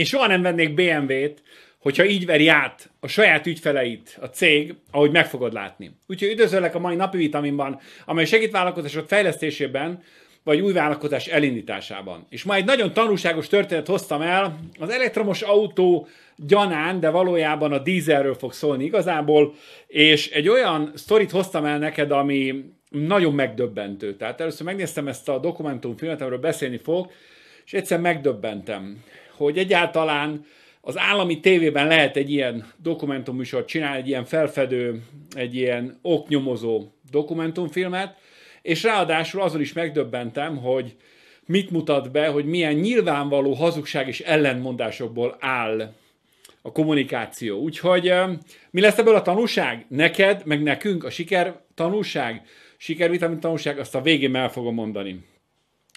Én soha nem vennék BMW-t, hogyha így veri át a saját ügyfeleit a cég, ahogy meg fogod látni. Úgyhogy üdvözöllek a mai napi vitaminban, amely segít vállalkozások fejlesztésében, vagy új vállalkozás elindításában. És ma egy nagyon tanulságos történet hoztam el, az elektromos autó gyanán, de valójában a dízelről fog szólni igazából, és egy olyan sztorit hoztam el neked, ami nagyon megdöbbentő. Tehát először megnéztem ezt a dokumentumfilmet, amiről beszélni fog, és egyszer megdöbbentem hogy egyáltalán az állami tévében lehet egy ilyen dokumentumműsort csinálni, egy ilyen felfedő, egy ilyen oknyomozó dokumentumfilmet, és ráadásul azon is megdöbbentem, hogy mit mutat be, hogy milyen nyilvánvaló hazugság és ellentmondásokból áll a kommunikáció. Úgyhogy mi lesz ebből a tanulság? Neked, meg nekünk a siker tanulság, sikervitamin tanulság, azt a végén el fogom mondani.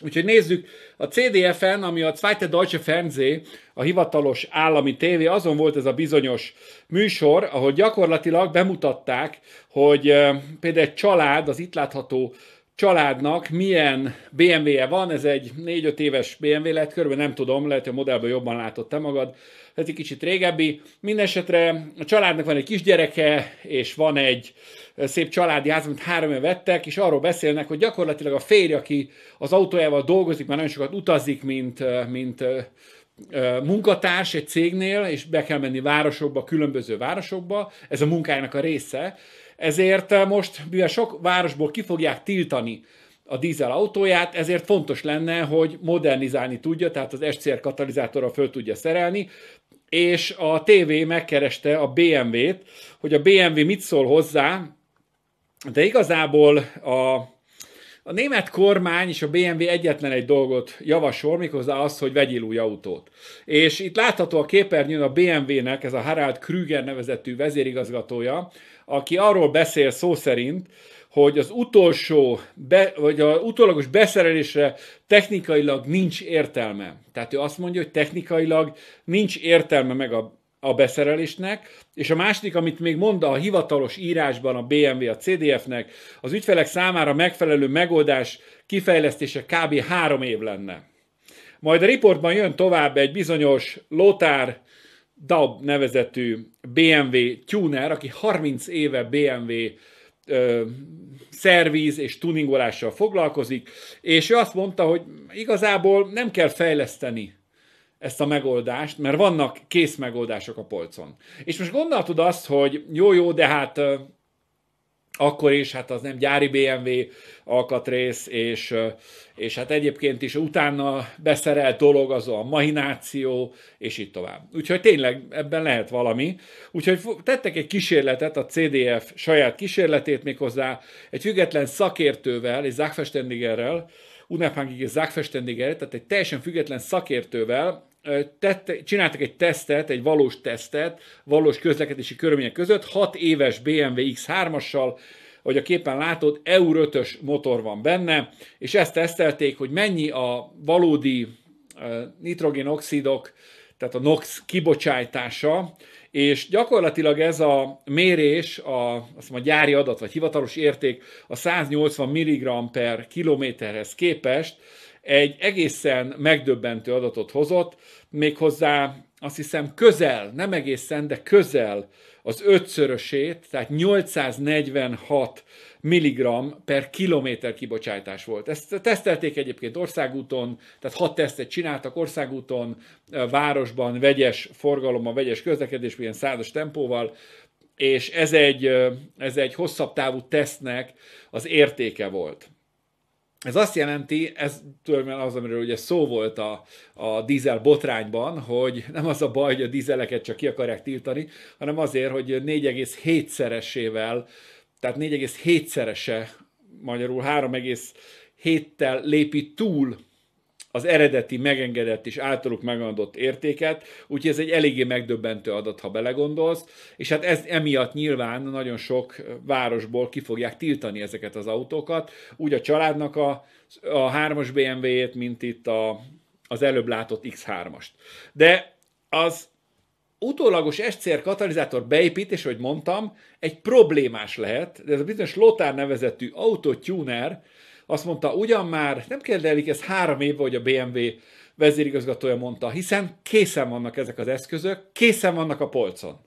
Úgyhogy nézzük, a CDFN, ami a Zweite Deutsche Fernseh, a hivatalos állami tévé, azon volt ez a bizonyos műsor, ahol gyakorlatilag bemutatták, hogy eh, például egy család az itt látható családnak milyen BMW-je van, ez egy 4-5 éves BMW lett, körülbelül nem tudom, lehet, hogy a modellből jobban látott te magad, ez egy kicsit régebbi. Mindenesetre a családnak van egy kisgyereke, és van egy szép családi ház, amit három vettek, és arról beszélnek, hogy gyakorlatilag a férj, aki az autójával dolgozik, már nagyon sokat utazik, mint, mint munkatárs egy cégnél, és be kell menni városokba, különböző városokba, ez a munkájának a része, ezért eh, most, mivel sok városból ki fogják tiltani a dízel autóját, ezért fontos lenne, hogy modernizálni tudja, tehát az SCR katalizátorra föl tudja szerelni, és a TV megkereste a BMW-t, hogy a BMW mit szól hozzá, de igazából a a német kormány és a BMW egyetlen egy dolgot javasol, méghozzá az, hogy vegyél új autót. És itt látható a képernyőn a BMW-nek, ez a Harald Krüger nevezetű vezérigazgatója, aki arról beszél szó szerint, hogy az utolsó, be, vagy a utólagos beszerelésre technikailag nincs értelme. Tehát ő azt mondja, hogy technikailag nincs értelme meg a a beszerelésnek, és a második, amit még mond a hivatalos írásban a BMW a CDF-nek, az ügyfelek számára megfelelő megoldás kifejlesztése kb. három év lenne. Majd a riportban jön tovább egy bizonyos Lothar Dab nevezetű BMW tuner, aki 30 éve BMW ö, szerviz és tuningolással foglalkozik, és ő azt mondta, hogy igazából nem kell fejleszteni ezt a megoldást, mert vannak kész megoldások a polcon. És most gondoltad azt, hogy jó-jó, de hát akkor is, hát az nem gyári BMW alkatrész, és, és hát egyébként is utána beszerelt dolog az a mahináció, és így tovább. Úgyhogy tényleg ebben lehet valami. Úgyhogy tettek egy kísérletet, a CDF saját kísérletét méghozzá egy független szakértővel, és Zachfestendigerrel, Unabhängige Zachfestendigerrel, tehát egy teljesen független szakértővel, tette, csináltak egy tesztet, egy valós tesztet, valós közlekedési körülmények között, 6 éves BMW X3-assal, hogy a képen látod, Euro 5-ös motor van benne, és ezt tesztelték, hogy mennyi a valódi nitrogénoxidok, tehát a NOx kibocsátása, és gyakorlatilag ez a mérés, a, azt mondom, a gyári adat vagy hivatalos érték a 180 mg per kilométerhez képest egy egészen megdöbbentő adatot hozott, méghozzá azt hiszem közel, nem egészen, de közel az ötszörösét, tehát 846 mg per kilométer kibocsátás volt. Ezt tesztelték egyébként országúton, tehát hat tesztet csináltak országúton, városban, vegyes forgalommal, vegyes közlekedésben, ilyen százas tempóval, és ez egy, ez egy hosszabb távú tesznek az értéke volt. Ez azt jelenti, ez tulajdonképpen az, amiről ugye szó volt a, a dízel botrányban, hogy nem az a baj, hogy a dízeleket csak ki akarják tiltani, hanem azért, hogy 4,7-szeresével, tehát 4,7-szerese, magyarul 3,7-tel lépi túl az eredeti megengedett és általuk megadott értéket, úgyhogy ez egy eléggé megdöbbentő adat, ha belegondolsz, és hát ez emiatt nyilván nagyon sok városból ki fogják tiltani ezeket az autókat, úgy a családnak a, a 3-as BMW-jét, mint itt a, az előbb látott X3-ast. De az utólagos SCR katalizátor beépítés, hogy mondtam, egy problémás lehet, de ez a bizonyos Lothar nevezetű autotuner azt mondta, ugyan már nem kérdelik, ez három év, hogy a BMW vezérigazgatója mondta, hiszen készen vannak ezek az eszközök, készen vannak a polcon.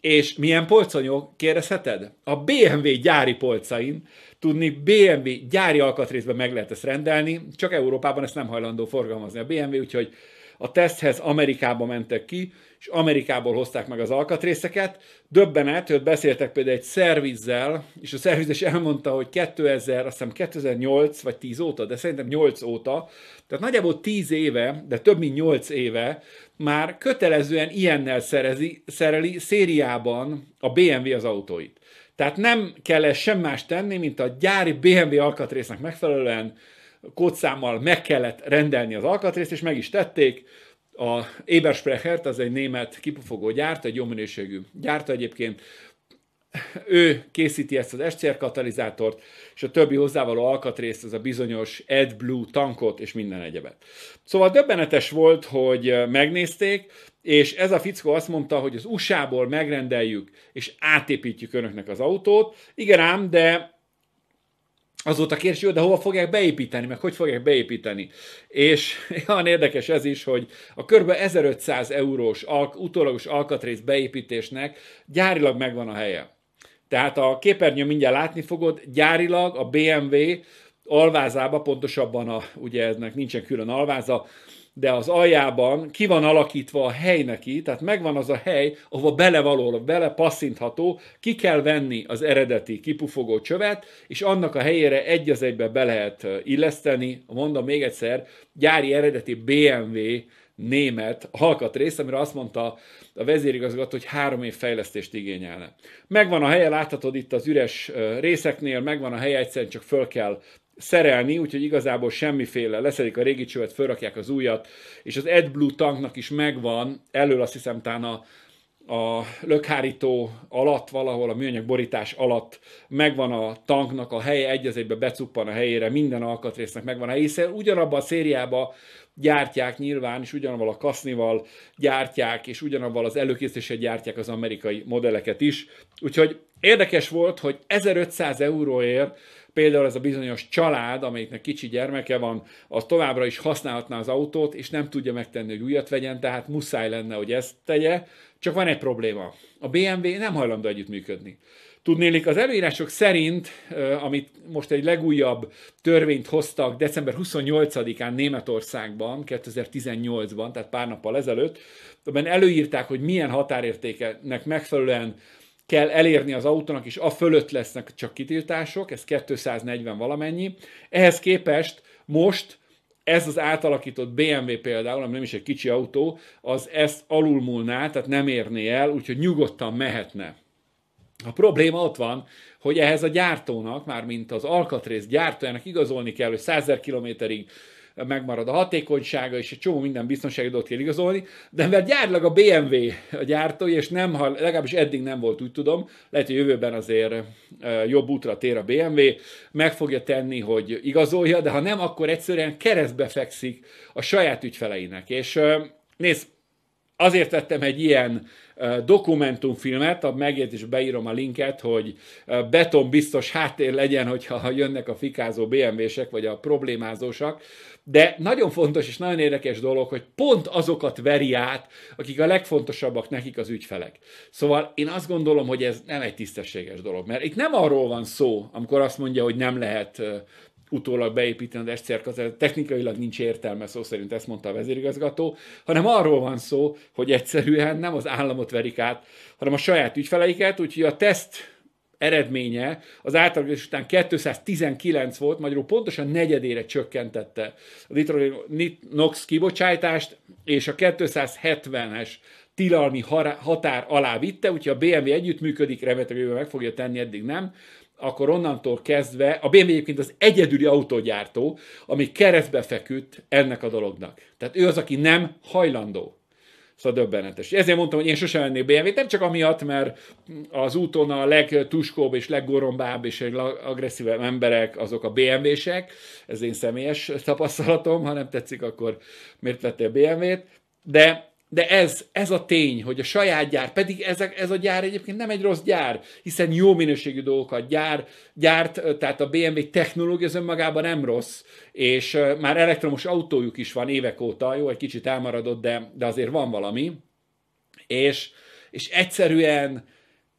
És milyen polcon jó, kérdezheted? A BMW gyári polcain, tudni BMW gyári alkatrészben meg lehet ezt rendelni, csak Európában ezt nem hajlandó forgalmazni a BMW, úgyhogy a teszthez Amerikába mentek ki, és Amerikából hozták meg az alkatrészeket. Döbbenet, hogy beszéltek például egy szervizzel, és a szerviz is elmondta, hogy 2000, azt hiszem 2008 vagy 10 óta, de szerintem 8 óta, tehát nagyjából 10 éve, de több mint 8 éve már kötelezően ilyennel szerezi, szereli szériában a BMW az autóit. Tehát nem kell sem más tenni, mint a gyári BMW alkatrésznek megfelelően kódszámmal meg kellett rendelni az alkatrészt, és meg is tették. A Ebersprechert, az egy német kipufogó gyárt, egy jó minőségű gyárta egyébként, ő készíti ezt az SCR katalizátort, és a többi hozzávaló alkatrészt, az a bizonyos AdBlue tankot, és minden egyebet. Szóval döbbenetes volt, hogy megnézték, és ez a fickó azt mondta, hogy az USA-ból megrendeljük, és átépítjük önöknek az autót. Igen ám, de Azóta kérdés, jó, de hova fogják beépíteni, meg hogy fogják beépíteni. És olyan érdekes ez is, hogy a kb. 1500 eurós alk- utólagos alkatrész beépítésnek gyárilag megvan a helye. Tehát a képernyő mindjárt látni fogod, gyárilag a BMW alvázába, pontosabban a, ugye eznek nincsen külön alváza, de az aljában ki van alakítva a hely neki, tehát megvan az a hely, ahova belevaló, bele passzintható, ki kell venni az eredeti kipufogó csövet, és annak a helyére egy az egybe be lehet illeszteni, mondom még egyszer, gyári eredeti BMW német alkatrész, amire azt mondta a vezérigazgató, hogy három év fejlesztést igényelne. Megvan a helye, láthatod itt az üres részeknél, megvan a helye, egyszerűen csak föl kell szerelni, úgyhogy igazából semmiféle, leszedik a régi csövet, felrakják az újat, és az AdBlue tanknak is megvan, elől azt hiszem tán a, a lökhárító alatt, valahol a műanyag borítás alatt megvan a tanknak a helye, egy az egybe becuppan a helyére, minden alkatrésznek megvan a helye, hiszen ugyanabban a szériában gyártják nyilván, és ugyanabban a kasznival gyártják, és ugyanabban az előkészítéssel gyártják az amerikai modelleket is. Úgyhogy érdekes volt, hogy 1500 euróért például ez a bizonyos család, amelyiknek kicsi gyermeke van, az továbbra is használhatná az autót, és nem tudja megtenni, hogy újat vegyen, tehát muszáj lenne, hogy ezt tegye, csak van egy probléma. A BMW nem hajlandó együttműködni. Tudnélik, az előírások szerint, amit most egy legújabb törvényt hoztak december 28-án Németországban, 2018-ban, tehát pár nappal ezelőtt, abban előírták, hogy milyen határértékeknek megfelelően kell elérni az autónak, és a fölött lesznek csak kitiltások, ez 240 valamennyi. Ehhez képest most ez az átalakított BMW például, ami nem is egy kicsi autó, az ezt alulmúlná, tehát nem érné el, úgyhogy nyugodtan mehetne. A probléma ott van, hogy ehhez a gyártónak, mármint az alkatrész gyártójának igazolni kell, hogy 100 kilométerig megmarad a hatékonysága, és egy csomó minden biztonsági dolgot kell igazolni, de mert gyárlag a BMW a gyártói, és nem, ha legalábbis eddig nem volt, úgy tudom, lehet, hogy jövőben azért jobb útra tér a BMW, meg fogja tenni, hogy igazolja, de ha nem, akkor egyszerűen keresztbe fekszik a saját ügyfeleinek. És nézd, Azért tettem egy ilyen dokumentumfilmet, a is beírom a linket, hogy beton biztos háttér legyen, hogyha jönnek a fikázó BMW-sek, vagy a problémázósak, de nagyon fontos és nagyon érdekes dolog, hogy pont azokat veri át, akik a legfontosabbak nekik az ügyfelek. Szóval én azt gondolom, hogy ez nem egy tisztességes dolog, mert itt nem arról van szó, amikor azt mondja, hogy nem lehet utólag beépíteni az SCR kazettát, technikailag nincs értelme, szó szerint ezt mondta a vezérigazgató, hanem arról van szó, hogy egyszerűen nem az államot verik át, hanem a saját ügyfeleiket, úgyhogy a teszt eredménye az átalakítás után 219 volt, magyarul pontosan negyedére csökkentette a nitrogénox kibocsátást, és a 270-es tilalmi határ alá vitte, úgyhogy a BMW együttműködik, remélhetőleg meg fogja tenni, eddig nem, akkor onnantól kezdve a BMW egyébként az egyedüli autógyártó, ami keresztbe feküdt ennek a dolognak. Tehát ő az, aki nem hajlandó. Szóval döbbenetes. Ezért mondtam, hogy én sosem vennék BMW-t, nem csak amiatt, mert az úton a legtuskóbb és leggorombább és legagresszívebb emberek azok a BMW-sek, ez én személyes tapasztalatom, ha nem tetszik, akkor miért vettél BMW-t, de de ez, ez a tény, hogy a saját gyár, pedig ez a, ez a gyár egyébként nem egy rossz gyár, hiszen jó minőségű dolgokat gyár, gyárt, tehát a BMW technológia az önmagában nem rossz, és már elektromos autójuk is van évek óta, jó, egy kicsit elmaradott, de, de azért van valami, és, és egyszerűen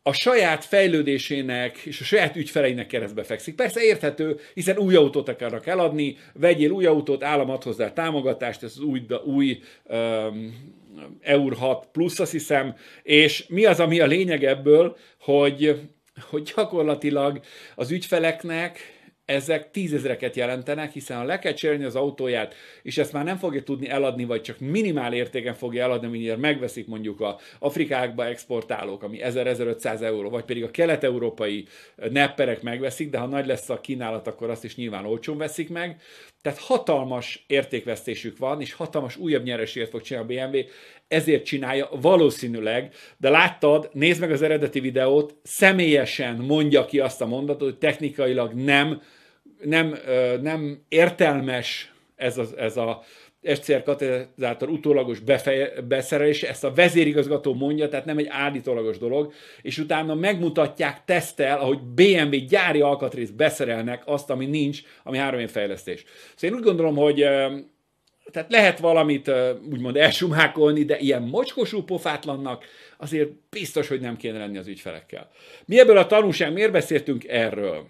a saját fejlődésének és a saját ügyfeleinek keresztbe fekszik. Persze érthető, hiszen új autót akarnak eladni, vegyél új autót, állam ad hozzá támogatást, ez az új, új um, EUR 6 plusz, azt hiszem, és mi az, ami a lényeg ebből, hogy, hogy gyakorlatilag az ügyfeleknek ezek tízezreket jelentenek, hiszen ha le kell cserélni az autóját, és ezt már nem fogja tudni eladni, vagy csak minimál értéken fogja eladni, mindjárt megveszik mondjuk a Afrikákba exportálók, ami 1000-1500 euró, vagy pedig a kelet-európai nepperek megveszik, de ha nagy lesz a kínálat, akkor azt is nyilván olcsón veszik meg. Tehát hatalmas értékvesztésük van, és hatalmas újabb nyereséget fog csinálni a BMW, ezért csinálja valószínűleg, de láttad, nézd meg az eredeti videót, személyesen mondja ki azt a mondatot, hogy technikailag nem nem, nem értelmes ez a, ez a SCR katalizátor utólagos befeje, beszerelés, ezt a vezérigazgató mondja, tehát nem egy állítólagos dolog, és utána megmutatják tesztel, ahogy BMW gyári alkatrészt beszerelnek azt, ami nincs, ami három év fejlesztés. Szóval én úgy gondolom, hogy tehát lehet valamit úgymond elsumhákolni, de ilyen mocskosú pofátlannak azért biztos, hogy nem kéne lenni az ügyfelekkel. Mi ebből a tanulság, miért beszéltünk erről?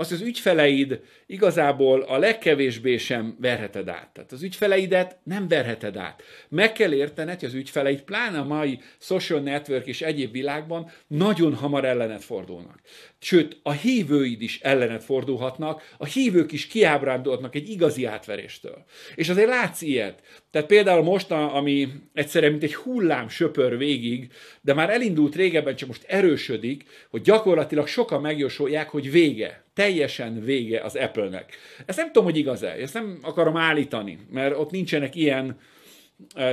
azt az ügyfeleid igazából a legkevésbé sem verheted át. Tehát az ügyfeleidet nem verheted át. Meg kell értened, hogy az ügyfeleid, pláne a mai social network és egyéb világban nagyon hamar ellenet fordulnak. Sőt, a hívőid is ellenet fordulhatnak, a hívők is kiábrándulhatnak egy igazi átveréstől. És azért látsz ilyet. Tehát például most, ami egyszerűen mint egy hullám söpör végig, de már elindult régebben, csak most erősödik, hogy gyakorlatilag sokan megjósolják, hogy vége teljesen vége az Apple-nek. Ezt nem tudom, hogy igaz-e, ezt nem akarom állítani, mert ott nincsenek ilyen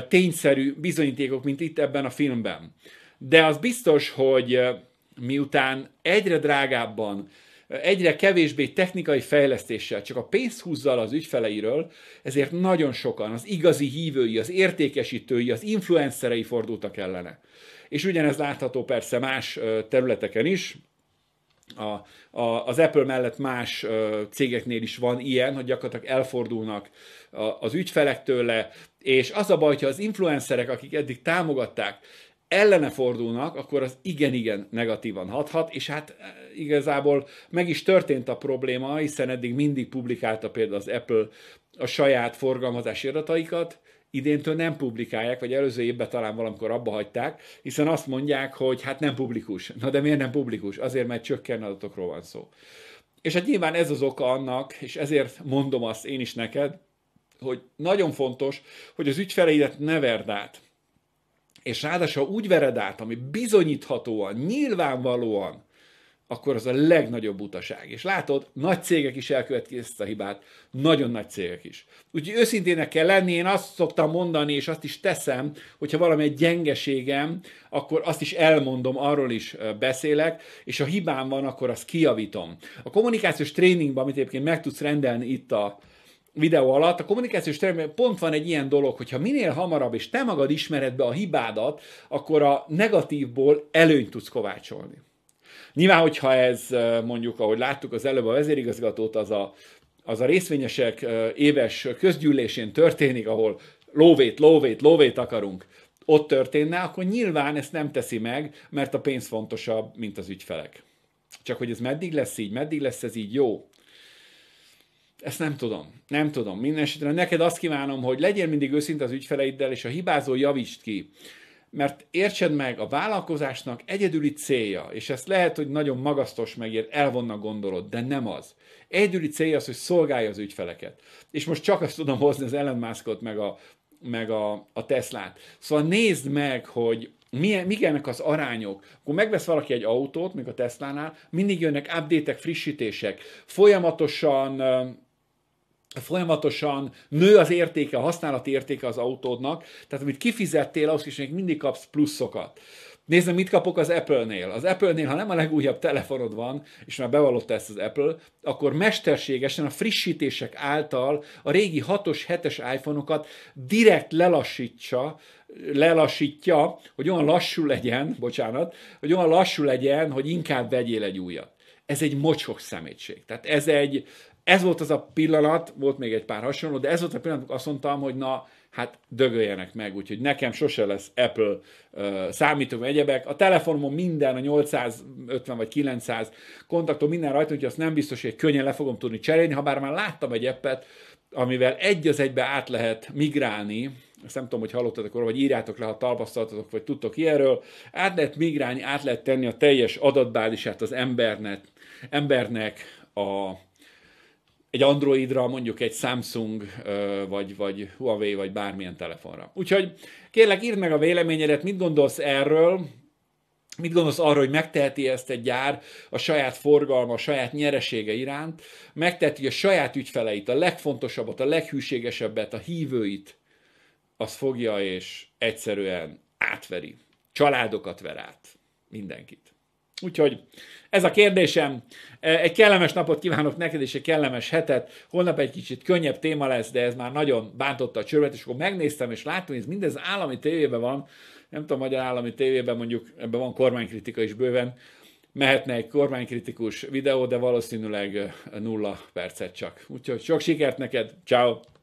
tényszerű bizonyítékok, mint itt ebben a filmben. De az biztos, hogy miután egyre drágábban, egyre kevésbé technikai fejlesztéssel, csak a pénzt húzza az ügyfeleiről, ezért nagyon sokan, az igazi hívői, az értékesítői, az influencerei fordultak ellene. És ugyanez látható persze más területeken is, a, a, az Apple mellett más ö, cégeknél is van ilyen, hogy gyakorlatilag elfordulnak a, az ügyfelek tőle, és az a baj, hogyha az influencerek, akik eddig támogatták, ellene fordulnak, akkor az igen-igen negatívan hathat, és hát e, igazából meg is történt a probléma, hiszen eddig mindig publikálta például az Apple a saját forgalmazási adataikat, idéntől nem publikálják, vagy előző évben talán valamikor abba hagyták, hiszen azt mondják, hogy hát nem publikus. Na de miért nem publikus? Azért, mert csökken adatokról van szó. És hát nyilván ez az oka annak, és ezért mondom azt én is neked, hogy nagyon fontos, hogy az ügyfeleidet ne verd át. És ráadásul úgy vered át, ami bizonyíthatóan, nyilvánvalóan akkor az a legnagyobb butaság. És látod, nagy cégek is elkövetik ezt a hibát, nagyon nagy cégek is. Úgyhogy őszintének kell lenni, én azt szoktam mondani, és azt is teszem, hogyha valami egy gyengeségem, akkor azt is elmondom, arról is beszélek, és ha hibám van, akkor azt kijavítom. A kommunikációs tréningben, amit egyébként meg tudsz rendelni itt a, videó alatt, a kommunikációs tréningben pont van egy ilyen dolog, hogyha minél hamarabb és te magad ismered be a hibádat, akkor a negatívból előnyt tudsz kovácsolni. Nyilván, hogyha ez mondjuk, ahogy láttuk az előbb a vezérigazgatót, az a, az a részvényesek éves közgyűlésén történik, ahol lóvét, lóvét, lóvét akarunk, ott történne, akkor nyilván ezt nem teszi meg, mert a pénz fontosabb, mint az ügyfelek. Csak hogy ez meddig lesz így, meddig lesz ez így jó, ezt nem tudom. Nem tudom. Mindenesetre neked azt kívánom, hogy legyél mindig őszinte az ügyfeleiddel, és a hibázó javítsd ki mert értsed meg, a vállalkozásnak egyedüli célja, és ezt lehet, hogy nagyon magasztos megér, elvonnak gondolod, de nem az. Egyedüli célja az, hogy szolgálja az ügyfeleket. És most csak azt tudom hozni az Elon Muskot, meg a, meg a, a Teslát. Szóval nézd meg, hogy milyen, mik ennek az arányok. Akkor megvesz valaki egy autót, még a Teslánál, mindig jönnek update-ek, frissítések, folyamatosan folyamatosan nő az értéke, a használati értéke az autódnak, tehát amit kifizettél, ahhoz is még mindig kapsz pluszokat. Nézzem, mit kapok az Apple-nél. Az Apple-nél, ha nem a legújabb telefonod van, és már bevallotta ezt az Apple, akkor mesterségesen a frissítések által a régi 6-os, 7-es iPhone-okat direkt lelassítsa, lelassítja, hogy olyan lassú legyen, bocsánat, hogy olyan lassú legyen, hogy inkább vegyél egy újat. Ez egy mocsok szemétség. Tehát ez egy, ez volt az a pillanat, volt még egy pár hasonló, de ez volt a pillanat, amikor azt mondtam, hogy na, hát dögöljenek meg, úgyhogy nekem sose lesz Apple uh, számítógép egyebek. A telefonomon minden, a 850 vagy 900 kontaktom minden rajta, úgyhogy azt nem biztos, hogy könnyen le fogom tudni cserélni, ha bár már láttam egy appet, amivel egy az egybe át lehet migrálni, ezt nem tudom, hogy hallottatok róla, vagy írjátok le, ha talpasztaltatok, vagy tudtok ilyenről, át lehet migrálni, át lehet tenni a teljes adatbázisát az embernek, embernek a egy Androidra, mondjuk egy Samsung, vagy, vagy Huawei, vagy bármilyen telefonra. Úgyhogy kérlek, írd meg a véleményedet, mit gondolsz erről, Mit gondolsz arra, hogy megteheti ezt egy gyár a saját forgalma, a saját nyeresége iránt? Megteheti a saját ügyfeleit, a legfontosabbat, a leghűségesebbet, a hívőit, az fogja és egyszerűen átveri. Családokat ver át. Mindenkit. Úgyhogy ez a kérdésem. E, egy kellemes napot kívánok neked, és egy kellemes hetet. Holnap egy kicsit könnyebb téma lesz, de ez már nagyon bántotta a csörvet, és akkor megnéztem, és láttam, hogy ez mindez állami tévében van. Nem tudom, magyar állami tévében mondjuk, ebben van kormánykritika is bőven. Mehetne egy kormánykritikus videó, de valószínűleg nulla percet csak. Úgyhogy sok sikert neked, ciao.